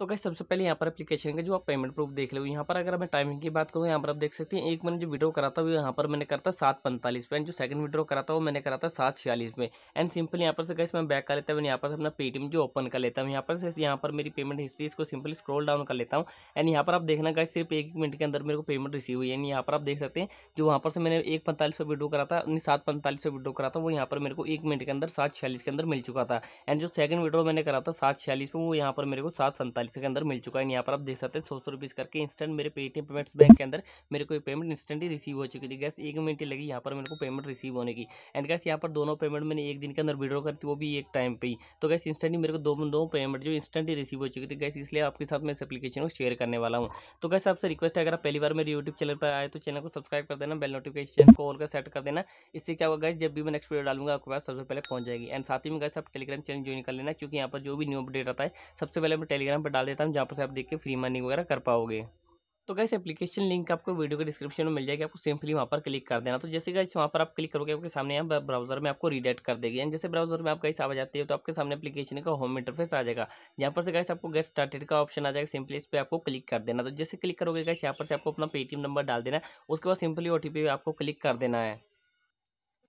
तो कैसे सबसे पहले यहाँ पर एप्लीकेशन का जो आप पेमेंट प्रूफ देख लो यहाँ पर अगर मैं टाइमिंग की बात करूँ यहाँ पर आप देख सकते हैं एक मैंने जो वीडियो करा था वो यहाँ पर मैंने करा था सात पैंतालीस पे एंड जो सेकंड वीडियो करा था वो मैंने करा था सात छियालीस में एंड सिंपल यहाँ पर से कैसे मैं बैक कर लेता हूँ यहाँ पर अपना पेटीएम जो ओपन कर लेता हूँ यहाँ पर यहाँ पर मेरी पेमेंट हिस्ट्री इसको सिंपली स्क्रोल डाउन कर लेता हूँ एंड यहाँ पर आप देखना गए सिर्फ एक मिनट के अंदर मेरे को पेमेंट रिसीव हुई एंड यहाँ पर आप देख सकते हैं जो वहाँ पर से मैंने एक पैंतालीस पर वीडियो करा था सात पैंतालीस पर वीडियो करा था वो यहाँ पर मेरे को एक मिनट के अंदर सात छियालीस के अंदर मिल चुका था एंड जो सेकंड वीडियो मैंने करा था सात छियालीस पर वो यहाँ पर मेरे को सात चालीस के अंदर मिल चुका है यहाँ पर आप देख सकते हैं सौ सौ रुपीज़ करके इंस्टेंट मेरे पेटीएम पेमेंट्स बैंक के अंदर मेरे को पेमेंट इंस्टेंटली रिसीव हो चुकी थी गैस एक मिनट लगी यहाँ पर मेरे को पेमेंट रिसीव होने की एंड गैस यहाँ पर दोनों पेमेंट मैंने एक दिन के अंदर विड्रॉ करती वो भी एक टाइम पर ही तो गैस इंस्टेंटली मेरे को दो दो पेमेंट जो इंस्टेंटली रिसीव हो चुकी थी गैस इसलिए आपके साथ मैं इस एप्लीकेशन को शेयर करने वाला हूँ तो गैस आपसे रिक्वेस्ट है अगर आप पहली बार मेरे यूट्यूब चैनल पर आए तो चैनल को सब्सक्राइब कर देना बेल नोटिफिकेशन को ऑल का सेट कर देना इससे क्या होगा गैस जब भी मैं नेक्स्ट वीडियो डालूंगा आपके पास सबसे पहले पहुंच जाएगी एंड साथ ही में गैस आप टेलीग्राम चैनल ज्वाइन कर लेना क्योंकि यहाँ पर जो भी न्यू अपडेट आता है सबसे पहले मैं टेलीग्राम पर डाल देता हूँ जहाँ पर से आप देख के फ्री मनी वगैरह कर पाओगे तो गैस एप्लीकेशन लिंक आपको वीडियो के डिस्क्रिप्शन में मिल जाएगी आपको सिंपली वहाँ पर क्लिक कर देना तो जैसे गैस वहाँ पर आप क्लिक करोगे आपके सामने यहाँ ब्राउजर में आपको रीडेट कर देगी एंड जैसे ब्राउजर में आप गैस आ जाती है तो आपके सामने एप्लीकेशन का होम इंटरफेस आ जाएगा यहाँ पर से गैस आपको गैस स्टार्टेड का ऑप्शन आ जाएगा सिंपली इस पर आपको क्लिक कर देना तो जैसे क्लिक करोगे गैस यहाँ पर से आपको अपना पेटीएम नंबर डाल देना है उसके बाद सिंपली ओ आपको क्लिक कर देना है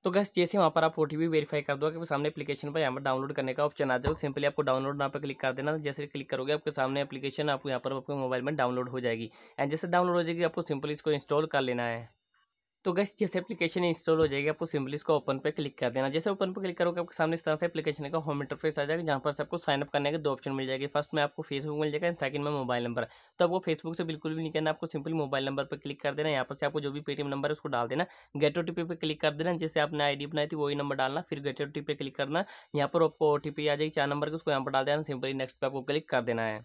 तो गैस जैसे वहाँ पर आप ओ टी वेरीफाई कर दो कि सामने एप्लीकेशन पर यहाँ पर डाउनलोड करने का ऑप्शन आ जाओ सिंपली आपको डाउनलोड यहाँ पर क्लिक कर देना जैसे क्लिक करोगे आपके सामने एप्लीकेशन आपको यहाँ पर आपके मोबाइल में डाउनलोड हो जाएगी एंड जैसे डाउनलोड हो जाएगी आपको सिंपली इसको इंस्टॉल कर लेना है तो गैस जैसे एप्लीकेशन इंस्टॉल हो जाएगी आपको सिंपली इसको ओपन पे क्लिक कर देना जैसे ओपन पे क्लिक करोगे आपके सामने इस तरह से एप्लीकेशन का होम इंटरफेस आ जाएगा जहाँ पर से आपको साइनअप करने के दो ऑप्शन मिल जाएगी फर्स्ट में आपको फेसबुक मिल जाएगा एंड सेकंड में मोबाइल नंबर तो आपको फेसबुक से बिल्कुल भी नहीं करना आपको सिंपली मोबाइल नंबर पर क्लिक कर देना यहाँ पर से आपको जो भी पेटीएम नंबर है उसको डाल देना गेट ओ पे क्लिक कर देना जैसे आपने डी बनाई थी वही नंबर डालना फिर गेट ओ पे क्लिक करना यहाँ पर आपको ओ आ जाएगी चार नंबर के उसको यहाँ पर डाल देना सिंपली नेक्स्ट पर आपको क्लिक कर देना है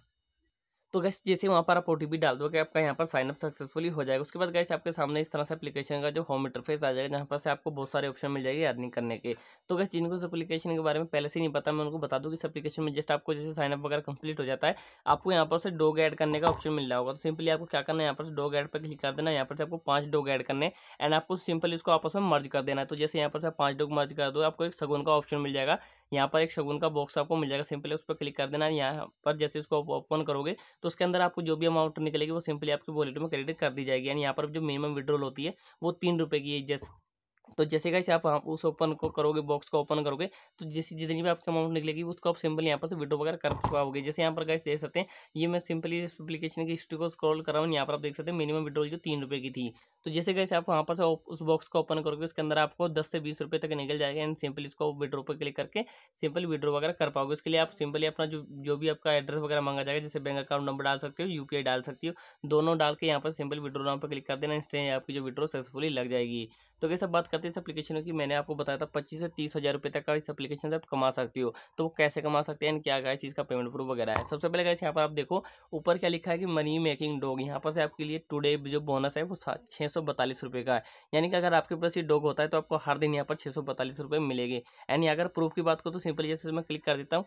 तो गैस जैसे वहाँ पर आप ओ डाल दोगे आपका यहाँ पर साइनअप सक्सेसफुली हो जाएगा उसके बाद गैस आपके सामने इस तरह से एप्लीकेशन का जो होम इंटरफेस आ जाएगा जहाँ पर से आपको बहुत सारे ऑप्शन मिल जाएगी अर्निंग करने के तो गैस जिनको इस एप्लीकेशन के बारे में पहले से नहीं पता मैं उनको बता दूँ कि इस एप्लीकेशन में जस्ट आपको जैसे साइनअप वगैरह कंप्लीट हो जाता है आपको यहाँ पर से डोग ऐड करने का ऑप्शन मिल रहा होगा तो सिंपली आपको क्या करना है यहाँ पर डोग ऐड पर क्लिक कर देना यहाँ पर से आपको पाँच डोग ऐड करने एंड आपको सिंपली इसको आपस में मर्ज कर देना है तो जैसे यहाँ पर से पाँच डोग मर्ज कर दो आपको एक सगुन का ऑप्शन मिल जाएगा यहाँ पर एक शगुन का बॉक्स आपको मिल जाएगा सिंपली उस पर क्लिक कर देना यहाँ पर जैसे इसको ओपन करोगे तो उसके अंदर आपको जो भी अमाउंट निकलेगी वो सिंपली आपके वॉलेट में क्रेडिट कर दी जाएगी यानी यहाँ पर जो मिनिमम विड्रॉल होती है वो तीन रुपये की है जैसे तो जैसे कैसे आप उस ओपन को करोगे बॉक्स को ओपन करोगे तो जैसे जितनी भी आपकी अमाउंट निकलेगी उसको आप सिंपल यहाँ पर से विड्रो वगैरह कर पाओगे जैसे यहाँ पर गैस देख सकते हैं ये मैं सिंपली इस एप्लीकेशन की हिस्ट्री को स्क्रॉल कर रहा हूँ यहाँ पर आप देख सकते हैं मिनिमम विड्रोल जो तीन रुपये की थी तो जैसे कैसे आप वहाँ पर से उस बॉक्स को ओपन करोगे उसके अंदर आपको दस से बीस रुपये तक निकल जाएगा एंड सिंपल इसको विड्रो पर क्लिक करके सिंपल विड्रो वगैरह कर पाओगे उसके लिए आप सिंपली अपना जो जो भी आपका एड्रेस वगैरह मांगा जाएगा जैसे बैंक अकाउंट नंबर डाल सकते हो यू डाल सकती हो दोनों डाल के यहाँ पर सिंपल विड्रो नाम पर क्लिक कर देना इंस्टेंट आपकी जो विड्रो सक्सेसफुली लग जाएगी तो कैसे बात करते बात इस एप्लीकेशन की मैंने आपको बताया था पच्चीस से तीस हज़ार रुपये तक का इस एप्लीकेशन से आप कमा सकती हो तो वो कैसे कमा सकते हैं क्या गाइस इसका पेमेंट प्रूफ वगैरह है सबसे पहले गाइस यहाँ पर आप देखो ऊपर क्या लिखा है कि मनी मेकिंग डॉग यहाँ पर से आपके लिए टुडे जो बोनस है वो छः का है यानी कि अगर आपके पास ये डॉग होता है तो आपको हर दिन यहाँ पर छः सौ मिलेगी एंड अगर प्रूफ की बात करो तो सिंपल जैसे मैं क्लिक कर देता हूँ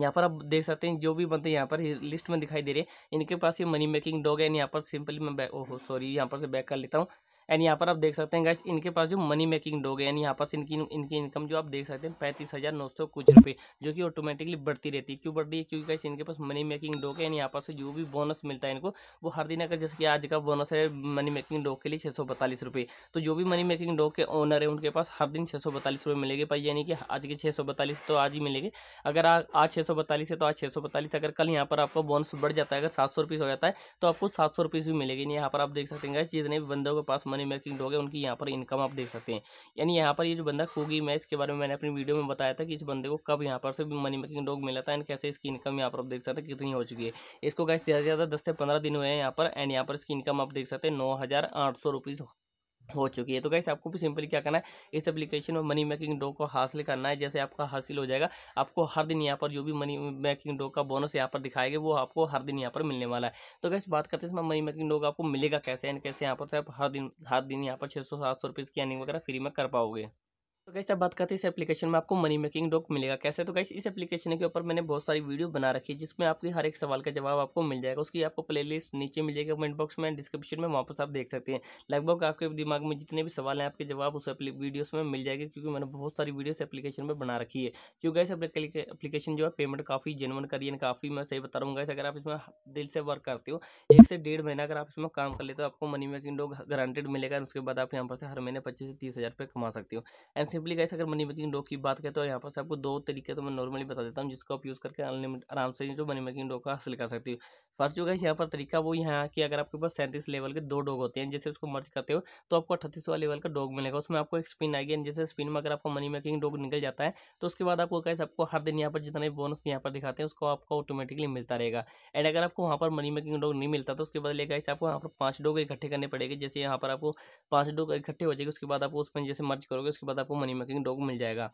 यहाँ पर आप देख सकते हैं जो भी बंदे यहाँ पर लिस्ट में दिखाई दे रहे हैं इनके पास ये मनी मेकिंग डॉग है यहाँ पर सिंपली मैं ओ सॉरी यहाँ पर से बैक कर लेता हूँ एंड यहाँ पर आप देख सकते हैं गैस इनके पास जो मनी मेकिंग डॉग है यानी यहाँ पर इनकी इनकी इनकम जो आप देख सकते हैं पैंतीस हज़ार नौ सौ कुछ रुपये जो कि ऑटोमेटिकली बढ़ती रहती है क्यों बढ़ रही है क्योंकि गैस इनके पास मनी मेकिंग डॉग है यानी यहाँ पर से जो भी बोनस मिलता है इनको वो हर दिन अगर जैसे कि आज का बोनस है मनी मेकिंग डॉग के लिए छः सौ बतालीस रुपये तो जो भी मनी मेकिंग डॉग के ओनर है उनके पास हर दिन छः सौ बतालीस रुपये मिलेंगे पर यानी कि आज के छः सौ बतालीस तो आज ही मिलेंगे अगर आज छः सौ बतालीस है तो आज छः सौ बतालीस अगर कल यहाँ पर आपको बोनस बढ़ जाता है अगर सात सौ रुपये हो जाता है तो आपको सात सौ रुपीज़ भी मिलेगी यहाँ पर आप देख सकते हैं जितने भी बंदों के पास मनी मेकिंग डॉग है उनकी यहाँ पर इनकम आप देख सकते हैं यानी यहाँ पर ये जो बंदा खोगी मैं इसके बारे में मैंने अपनी वीडियो में बताया था कि इस बंदे को कब यहाँ पर से मनी मेकिंग डॉग मिला था एंड कैसे इसकी इनकम यहाँ पर आप देख सकते हैं कितनी हो चुकी है इसको कैसे ज़्यादा से ज़्यादा दस से पंद्रह दिन हुए हैं यहाँ पर एंड यहाँ पर इसकी इनकम आप देख सकते हैं नौ हज़ार आठ सौ हो चुकी है तो गैस आपको भी सिंपली क्या करना है इस एप्लीकेशन में मनी मेकिंग डो को हासिल करना है जैसे आपका हासिल हो जाएगा आपको हर दिन यहाँ पर जो भी मनी मेकिंग डो का बोनस यहाँ पर दिखाएगा वो आपको हर दिन यहाँ पर मिलने वाला है तो गैस बात करते हैं इसमें मनी मेकिंग डो आपको मिलेगा कैसे एंड कैसे यहाँ पर से आप हर दिन हर दिन यहाँ पर छः सौ सात सौ रुपये की अर्निंग वगैरह फ्री में कर पाओगे तो कैसे आप बात करते हैं इस एप्लीकेशन में आपको मनी मेकिंग डॉक मिलेगा कैसे तो कैसे इस एप्लीकेशन के ऊपर मैंने बहुत सारी वीडियो बना रखी है जिसमें आपके हर एक सवाल का जवाब आपको मिल जाएगा उसकी आपको प्लेलिस्ट नीचे मिल जाएगी कमेंट बॉक्स में डिस्क्रिप्शन में वहाँ पर आप देख सकते हैं लगभग आपके दिमाग में जितने भी सवाल हैं आपके जवाब उस वीडियोस में मिल जाएगी क्योंकि मैंने बहुत सारी इस एप्लीकेशन में बना रखी है क्योंकि ऐसे एप्लीकेशन जो है पेमेंट काफ़ी जेनवन करिए काफ़ी मैं सही बता रहा हूँ अगर आप इसमें दिल से वर्क करते हो एक से डेढ़ महीना अगर आप इसमें काम कर लेते हो आपको मनी मेकिंग डॉक ग्रांटेड मिलेगा उसके बाद आप यहाँ पर से हर महीने पच्चीस से तीस हज़ार रुपये कमा सकते हो एंड सिंपली कैसे अगर मनी मेकिंग डॉक की बात करें तो यहाँ पर आपको दो तरीके तो मैं नॉर्मली बता देता हूँ जिसको आप यूज़ करके अनलिमिट आराम से जो मनी मेकिंग डॉक का हासिल कर सकते हो फर्स्ट जो है यहाँ पर तरीका वो यहाँ कि अगर आपके पास सैंतीस लेवल के दो डॉग होते हैं जैसे उसको मर्ज करते हो तो आपको अट्ठतीस लेवल का डॉग मिलेगा उसमें आपको एक स्पिन आएगी जैसे स्पिन में अगर आपका मनी मेकिंग डॉग निकल जाता है तो उसके बाद आपको कैसे आपको हर दिन यहाँ पर जितना भी बोनस यहाँ पर दिखाते हैं उसको आपको ऑटोमेटिकली मिलता रहेगा एंड अगर आपको वहाँ पर मनी मेकिंग डॉग नहीं मिलता तो उसके बाद ऐसे आपको वहाँ पर पाँच डॉग इकट्ठे करने पड़ेगा जैसे यहाँ पर आपको पाँच डॉग इकट्ठे हो जाएगी उसके बाद आपको उसमें जैसे मर्ज करोगे उसके बाद आपको मनी मेकिंग डॉग मिल जाएगा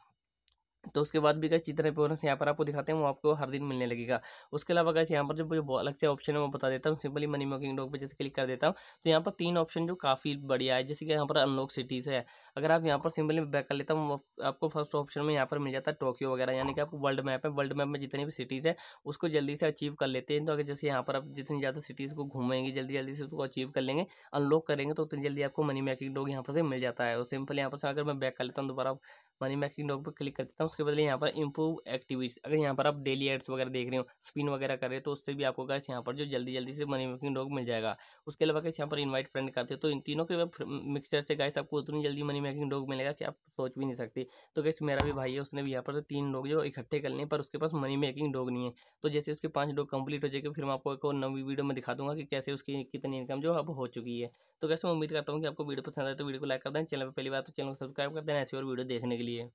तो उसके बाद भी कैसे जितने बोनस यहाँ पर आपको दिखाते हैं वो आपको हर दिन मिलने लगेगा उसके अलावा कैसे यहाँ पर जो जो अलग से ऑप्शन है वो बता देता हूँ सिंपली मनी मेकिंग डॉग पे जैसे क्लिक कर देता हूँ तो यहाँ पर तीन ऑप्शन जो काफ़ी बढ़िया है जैसे कि यहाँ पर अनलॉक सिटीज़ है अगर आप यहाँ पर सिंपली बैक कर लेता हूँ आपको फर्स्ट ऑप्शन में यहाँ पर मिल जाता है टोक्यो वगैरह यानी कि आपको वर्ल्ड मैप है वर्ल्ड मैप में जितनी भी सिटीज़ है उसको जल्दी से अचीव कर लेते हैं तो अगर जैसे यहाँ पर आप जितनी ज़्यादा सिटीज़ को घूमेंगे जल्दी जल्दी से उसको अचीव कर लेंगे अनलॉक करेंगे तो उतनी जल्दी आपको मनी मेकिंग डॉग यहाँ पर से मिल जाता है और सिंपल यहाँ पर अगर मैं बैक कर लेता हूँ दोबारा मनी मेकिंग डॉग पर क्लिक कर देता हूँ उसके बदले यहाँ पर इम्प्रूव एक्टिविटीज अगर यहाँ पर आप डेली एड्स वगैरह देख रहे हो स्पिन वगैरह कर रहे हो तो उससे भी आपको गैस यहाँ पर जो जल्दी जल्दी से मनी मेकिंग डॉग मिल जाएगा उसके अलावा कैसे यहाँ पर इन्वाइट फ्रेंड करते हो तो इन तीनों के मिक्सचर से गैस आपको उतनी जल्दी मनी मेकिंग डॉग मिलेगा कि आप सोच भी नहीं सकते तो कैसे मेरा भी भाई है उसने भी यहाँ पर तीन डॉग जो इकट्ठे कर लें पर उसके पास मनी मेकिंग डॉग नहीं है तो जैसे उसके पाँच डॉग कंप्लीट हो जाएगी फिर मैं आपको एक और नवी वीडियो में दिखा दूंगा कि कैसे उसकी कितनी इनकम जो अब हो चुकी है तो कैसे मैं उम्मीद करता हूँ कि आपको वीडियो पसंद आए तो वीडियो को लाइक कर दें चैनल पर पहली बार तो चैनल को सब्सक्राइब कर देना ऐसी और वीडियो देखने के लिए